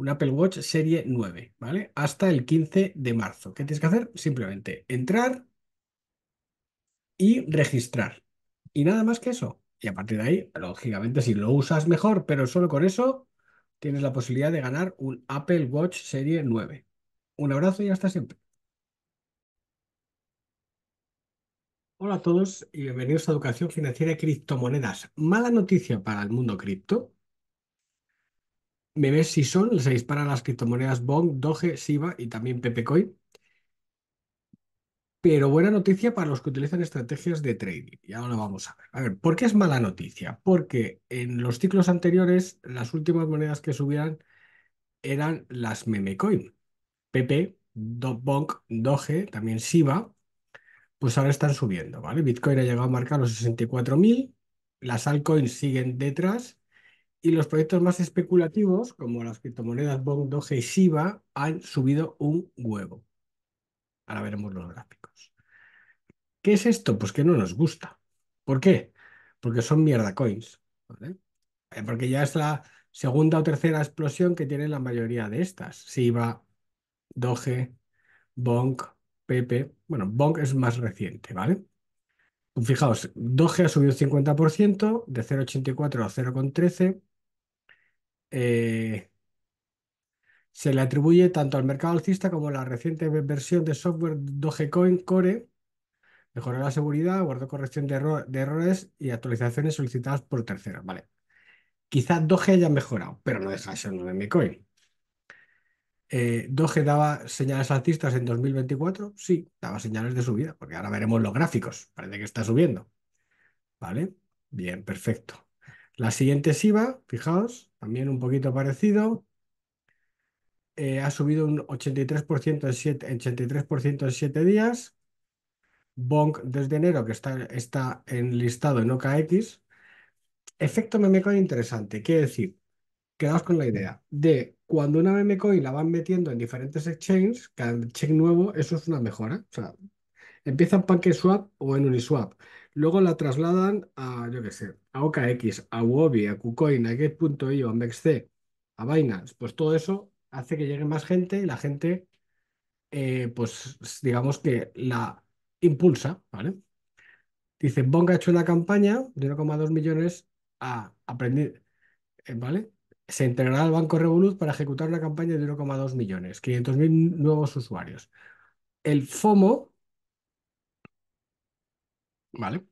un Apple Watch serie 9, ¿vale? Hasta el 15 de marzo. ¿Qué tienes que hacer? Simplemente entrar y registrar. Y nada más que eso. Y a partir de ahí, lógicamente, si lo usas mejor, pero solo con eso, tienes la posibilidad de ganar un Apple Watch serie 9. Un abrazo y hasta siempre. Hola a todos y bienvenidos a Educación Financiera y Criptomonedas. Mala noticia para el mundo cripto ves si son, se disparan las criptomonedas Bong, Doge, SIVA y también Pepecoin. Pero buena noticia para los que utilizan estrategias de trading. Y ahora lo vamos a ver. A ver, ¿por qué es mala noticia? Porque en los ciclos anteriores, las últimas monedas que subían eran las memecoin. PP, BONG, Doge, también SIVA pues ahora están subiendo, ¿vale? Bitcoin ha llegado a marcar los 64.000, las altcoins siguen detrás y los proyectos más especulativos, como las criptomonedas BONG, Doge y Shiba, han subido un huevo. Ahora veremos los gráficos. ¿Qué es esto? Pues que no nos gusta. ¿Por qué? Porque son mierda coins. Eh, porque ya es la segunda o tercera explosión que tienen la mayoría de estas. Shiba, Doge, BONG, Pepe. Bueno, BONG es más reciente, ¿vale? Pues fijaos, Doge ha subido 50%, de 0,84 a 0,13. Eh, se le atribuye tanto al mercado alcista como a la reciente versión de software Dogecoin Core. Mejoró la seguridad, guardó corrección de, errores y actualizaciones solicitadas por terceros. Vale. Quizás Doge haya mejorado, pero no deja de ser un coin. Eh, Doge daba señales alcistas en 2024, sí, daba señales de subida, porque ahora veremos los gráficos, parece que está subiendo. ¿Vale? Bien, perfecto. La siguiente es IVA, fijaos, también un poquito parecido. Eh, ha subido un 83% en 7, días. Bonk desde enero, que está, está enlistado en OKX. Efecto memecoin interesante, quiere decir, quedaos con la idea de cuando una memecoin la van metiendo en diferentes exchanges, cada check nuevo, eso es una mejora. O sea, Empiezan en PancakeSwap o en Uniswap. Luego la trasladan a, yo qué sé, a OKX, a wobi a KuCoin, a Gate.io, a MEXC, a Binance. Pues todo eso hace que llegue más gente y la gente, eh, pues digamos que la impulsa, ¿vale? Dice, Bonga ha hecho una campaña de 1,2 millones a aprender, eh, ¿vale? Se integrará al Banco Revolut para ejecutar una campaña de 1,2 millones, 500.000 nuevos usuarios. El FOMO, Vale.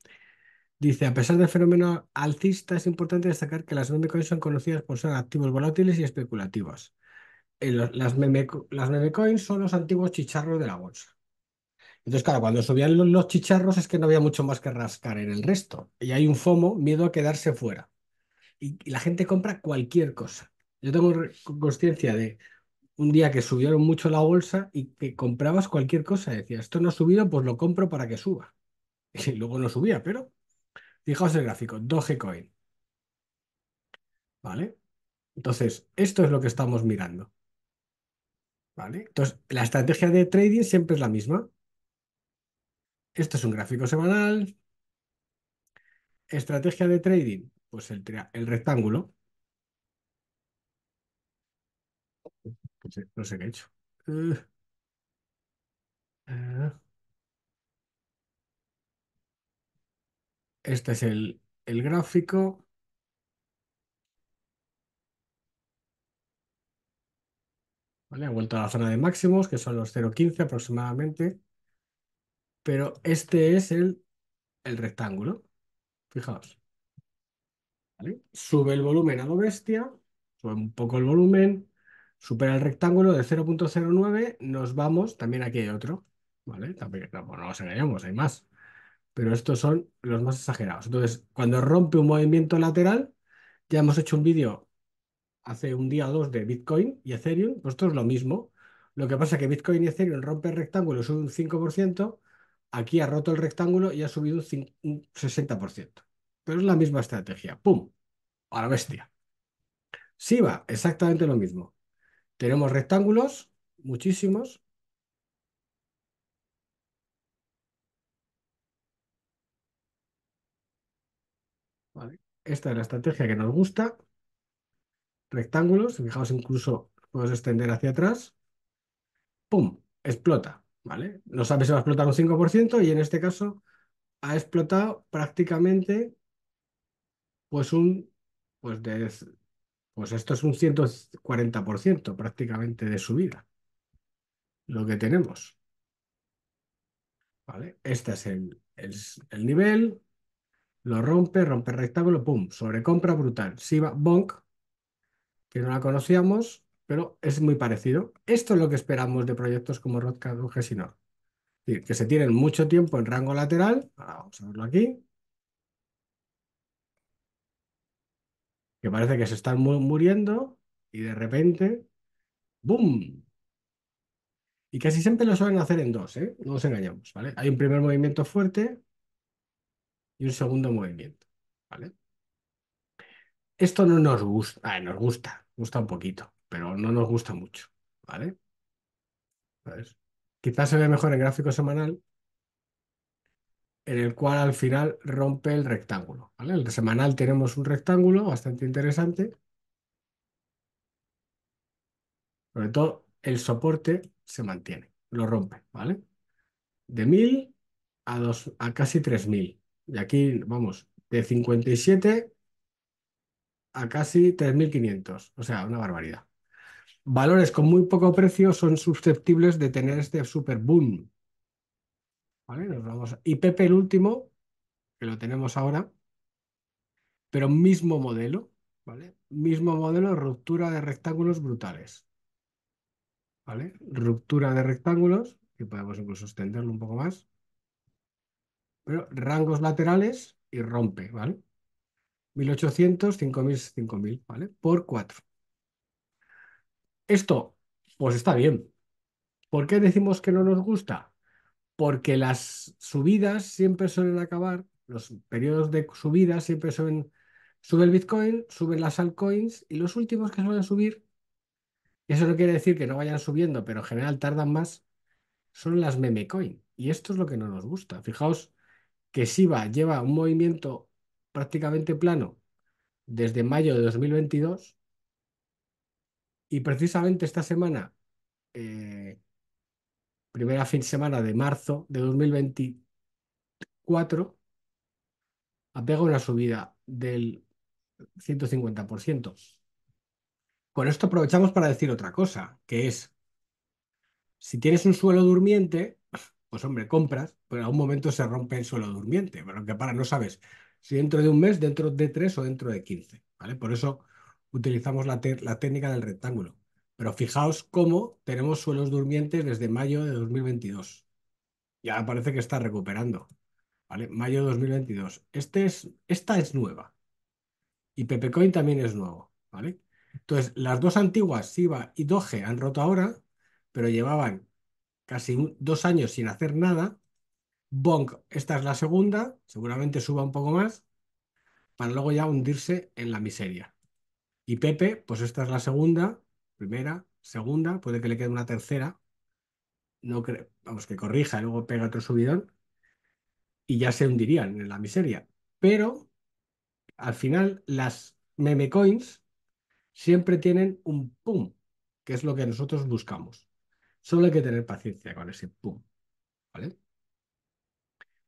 Dice, a pesar del fenómeno alcista, es importante destacar que las memecoins son conocidas por ser activos volátiles y especulativos. Eh, las, meme, las memecoins son los antiguos chicharros de la bolsa. Entonces, claro, cuando subían los, chicharros es que no había mucho más que rascar en el resto. Y hay un FOMO, miedo a quedarse fuera. Y, y la gente compra cualquier cosa. Yo tengo conciencia de un día que subieron mucho la bolsa y que comprabas cualquier cosa. Decía, esto no ha subido, pues lo compro para que suba y luego no subía, pero fijaos el gráfico, Dogecoin. ¿Vale? Entonces, esto es lo que estamos mirando. ¿Vale? Entonces, la estrategia de trading siempre es la misma. Esto es un gráfico semanal. Estrategia de trading, pues el, rectángulo. No sé, qué he hecho. Eh, eh, Este es el, gráfico. ¿Vale? Ha vuelto a la zona de máximos, que son los 0,15 aproximadamente. Pero este es el, rectángulo. Fijaos. Sube el volumen a lo bestia, sube un poco el volumen, supera el rectángulo de 0.09, nos vamos, también aquí hay otro. ¿Vale? También, no, no nos engañemos, hay más pero estos son los más exagerados. Entonces, cuando rompe un movimiento lateral, ya hemos hecho un vídeo hace un día o dos de Bitcoin y Ethereum, pues esto es lo mismo. Lo que pasa es que Bitcoin y Ethereum rompe el rectángulo, sube un 5%, aquí ha roto el rectángulo y ha subido un 60%. Pero es la misma estrategia. ¡Pum! A la bestia. SIBA, exactamente lo mismo. Tenemos rectángulos, muchísimos, Esta es la estrategia que nos gusta. Rectángulos, fijaos incluso, podemos extender hacia atrás. ¡Pum! Explota, ¿vale? No sabes si va a explotar un 5% y en este caso ha explotado prácticamente pues un, pues de, pues esto es un 140% prácticamente de subida. Lo que tenemos. ¿Vale? Este es el nivel, lo rompe, rompe rectángulo, pum, sobrecompra brutal. Siva Bonk, que no la conocíamos, pero es muy parecido. Esto es lo que esperamos de proyectos como Rodcad o Gesinor. Que se tienen mucho tiempo en rango lateral. vamos a verlo aquí. Que parece que se están muriendo y de repente, bum, Y casi siempre lo suelen hacer en dos, ¿eh? No nos engañamos, ¿vale? Hay un primer movimiento fuerte y un segundo movimiento. ¿Vale? Esto no nos gusta, ah, nos gusta, gusta un poquito, pero no nos gusta mucho. ¿Vale? Quizás se ve mejor en gráfico semanal, en el cual al final rompe el rectángulo. ¿vale? El semanal tenemos un rectángulo bastante interesante. Sobre todo el soporte se mantiene, lo rompe, ¿vale? De 1000 a, a casi 3000 de aquí, vamos, de 57 a casi 3.500, o sea, una barbaridad. Valores con muy poco precio son susceptibles de tener este super boom. ¿Vale? Nos vamos a... Y Pepe el último, que lo tenemos ahora, pero mismo modelo, ¿vale? Mismo modelo, ruptura de rectángulos brutales. ¿Vale? Ruptura de rectángulos, que podemos incluso extenderlo un poco más rangos laterales y rompe, ¿vale? 1800, 5000, 5000, ¿vale? Por 4. Esto, pues está bien. ¿Por qué decimos que no nos gusta? Porque las subidas siempre suelen acabar, los periodos de subida siempre suelen, sube el Bitcoin, suben las altcoins y los últimos que suelen subir, y eso no quiere decir que no vayan subiendo, pero en general tardan más, son las memecoin. Y esto es lo que no nos gusta. Fijaos, que Siba lleva un movimiento prácticamente plano desde mayo de 2022 y precisamente esta semana, eh, primera fin de semana de marzo de 2024, apega una subida del 150%. Con esto aprovechamos para decir otra cosa, que es, si tienes un suelo durmiente, pues hombre, compras, pero en algún momento se rompe el suelo durmiente, pero que para no sabes si dentro de un mes, dentro de tres o dentro de quince, ¿vale? Por eso utilizamos la, técnica del rectángulo. Pero fijaos cómo tenemos suelos durmientes desde mayo de 2022. Ya parece que está recuperando, ¿vale? Mayo de 2022. Este esta es nueva. Y Pepecoin también es nuevo, ¿vale? Entonces, las dos antiguas, SIBA y Doge, han roto ahora, pero llevaban casi dos años sin hacer nada. Bonk, esta es la segunda, seguramente suba un poco más, para luego ya hundirse en la miseria. Y Pepe, pues esta es la segunda, primera, segunda, puede que le quede una tercera, no vamos, que corrija y luego pega otro subidón y ya se hundirían en la miseria. Pero al final las meme coins siempre tienen un pum, que es lo que nosotros buscamos. Solo hay que tener paciencia con ese pum. ¿Vale?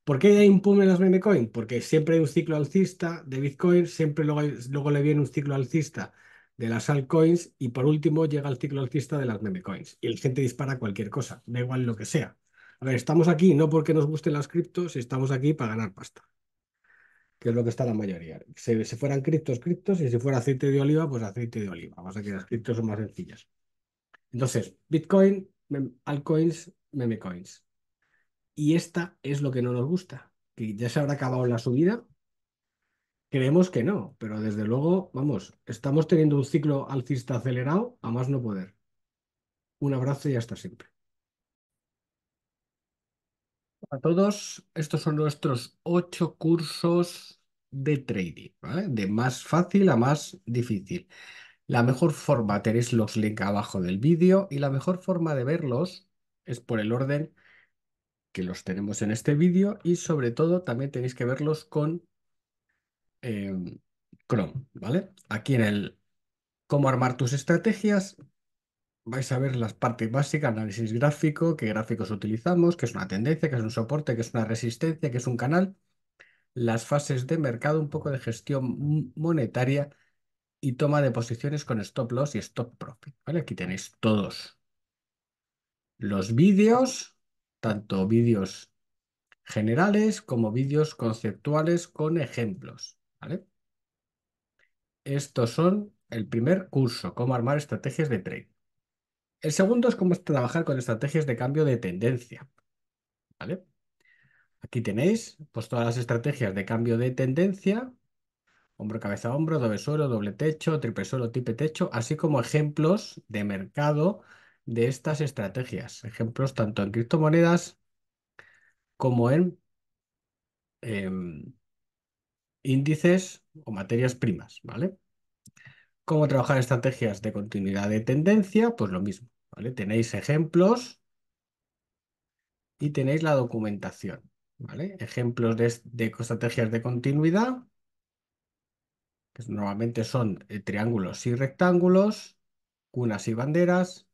¿Por qué hay un pum en las meme coin? Porque siempre hay un ciclo alcista de Bitcoin, siempre luego, luego le viene un ciclo alcista de las altcoins y por último llega el ciclo alcista de las meme coins. Y el gente dispara cualquier cosa, da igual lo que sea. A ver, estamos aquí no porque nos gusten las criptos, estamos aquí para ganar pasta, que es lo que está la mayoría. Si, si fueran criptos, criptos, y si fuera aceite de oliva, pues aceite de oliva. O sea que las criptos son más sencillas. Entonces, Bitcoin altcoins, memecoins. Y esta es lo que no nos gusta, que ya se habrá acabado la subida. Creemos que no, pero desde luego, vamos, estamos teniendo un ciclo alcista acelerado a más no poder. Un abrazo y hasta siempre. A todos, estos son nuestros ocho cursos de trading, De más fácil a más difícil. La mejor forma, tenéis los links abajo del vídeo y la mejor forma de verlos es por el orden que los tenemos en este vídeo y sobre todo también tenéis que verlos con em, Chrome, ¿vale? Aquí en el cómo armar tus estrategias vais a ver las partes básicas, análisis gráfico, qué gráficos utilizamos, qué es una tendencia, qué es un soporte, qué es una resistencia, qué es un canal, las fases de mercado, un poco de gestión monetaria y toma de posiciones con stop loss y stop profit. ¿vale? Aquí tenéis todos los vídeos, tanto vídeos generales como vídeos conceptuales con ejemplos. ¿vale? Estos son el primer curso, cómo armar estrategias de trade. El segundo es cómo trabajar con estrategias de cambio de tendencia. ¿vale? Aquí tenéis pues, todas las estrategias de cambio de tendencia hombro cabeza hombro, doble suelo, doble techo, triple suelo, tipe techo, así como ejemplos de mercado de estas estrategias. Ejemplos tanto en criptomonedas como en em, índices o materias primas, ¿vale? ¿Cómo trabajar estrategias de continuidad de tendencia? Pues lo mismo, ¿vale? Tenéis ejemplos y tenéis la documentación, ¿vale? Ejemplos de, de estrategias de continuidad que normalmente son eh, triángulos y rectángulos, cunas y banderas,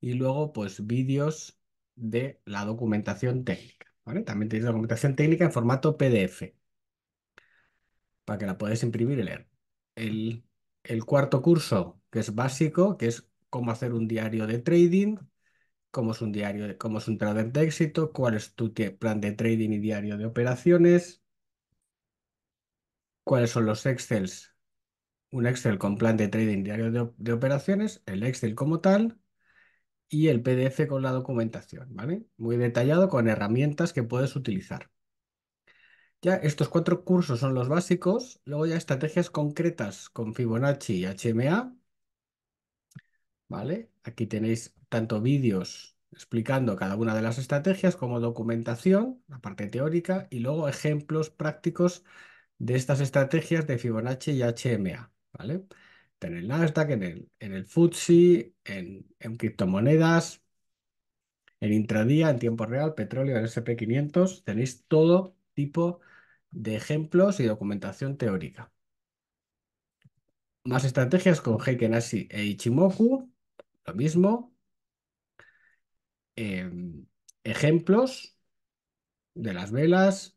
y luego pues vídeos de la documentación técnica. También tenéis documentación técnica en formato PDF, para que la podáis imprimir y leer. El, cuarto curso, que es básico, que es cómo hacer un diario de trading, cómo es un diario, de, cómo es un trader de éxito, cuál es tu plan de trading y diario de operaciones, ¿Cuáles son los Excels? Un Excel con plan de trading diario de, operaciones, el Excel como tal y el PDF con la documentación, ¿vale? Muy detallado con herramientas que puedes utilizar. Ya estos cuatro cursos son los básicos, luego ya estrategias concretas con Fibonacci y HMA, ¿vale? Aquí tenéis tanto vídeos explicando cada una de las estrategias como documentación, la parte teórica, y luego ejemplos prácticos de estas estrategias de Fibonacci y HMA, ¿vale? En el Nasdaq, en el, en el FTSE, en, en criptomonedas, en intradía, en tiempo real, petróleo, en SP500, tenéis todo tipo de ejemplos y documentación teórica. Más estrategias con Heiken-Ashi e Ichimoku, lo mismo. Em, ejemplos de las velas,